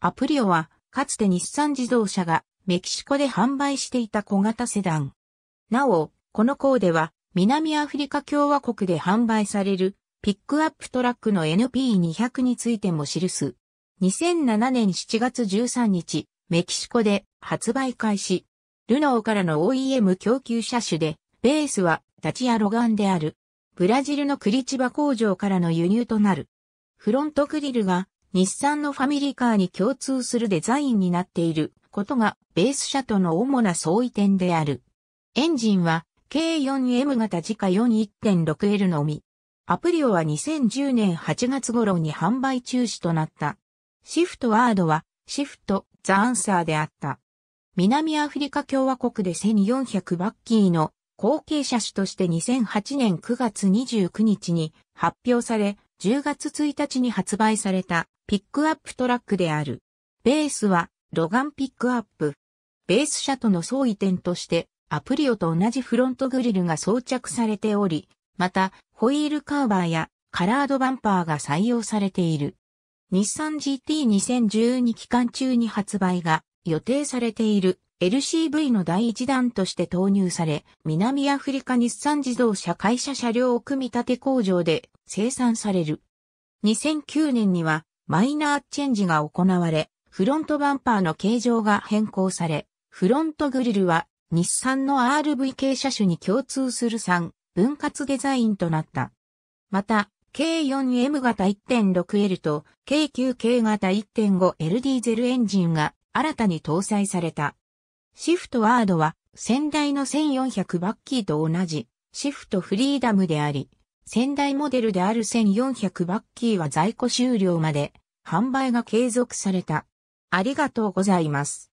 アプリオは、かつて日産自動車がメキシコで販売していた小型セダン。なお、このコーデは、南アフリカ共和国で販売されるピックアップトラックの NP200 についても記す。2007年7月13日、メキシコで発売開始。ルノーからの OEM 供給車種で、ベースはダチアロガンである。ブラジルのクリチバ工場からの輸入となる。フロントグリルが日産のファミリーカーに共通するデザインになっていることがベース車との主な相違点である。エンジンは K4M 型自家 41.6L のみ。アプリオは2010年8月頃に販売中止となった。シフトワードはシフトザアンサーであった。南アフリカ共和国で1400バッキーの後継車種として2008年9月29日に発表され、10月1日に発売されたピックアップトラックである。ベースはロガンピックアップ。ベース車との相違点としてアプリオと同じフロントグリルが装着されており、またホイールカーバーやカラードバンパーが採用されている。日産 GT2012 期間中に発売が予定されている LCV の第一弾として投入され、南アフリカ日産自動車会社車両組み立て工場で生産される。2009年にはマイナーチェンジが行われ、フロントバンパーの形状が変更され、フロントグリルは日産の RV 系車種に共通する3分割デザインとなった。また、K4M 型 1.6L と K9K 型1 5 l d ルエンジンが新たに搭載された。シフトワードは先代の1400バッキーと同じシフトフリーダムであり、先代モデルである1400バッキーは在庫終了まで販売が継続された。ありがとうございます。